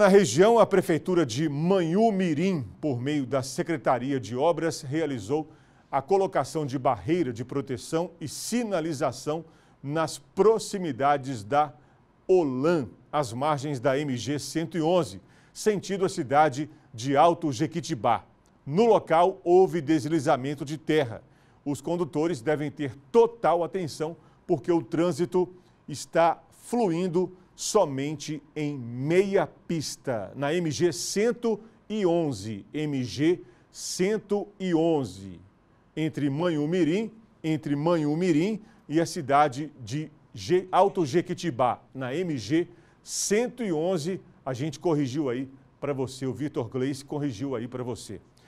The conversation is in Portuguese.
Na região, a Prefeitura de Manhumirim, por meio da Secretaria de Obras, realizou a colocação de barreira de proteção e sinalização nas proximidades da Olan, às margens da MG 111, sentido a cidade de Alto Jequitibá. No local, houve deslizamento de terra. Os condutores devem ter total atenção, porque o trânsito está fluindo somente em meia pista, na MG 111, MG 111, entre Manhumirim, entre Manhumirim e a cidade de G, Alto Jequitibá, na MG 111, a gente corrigiu aí para você, o Vitor Gleice corrigiu aí para você.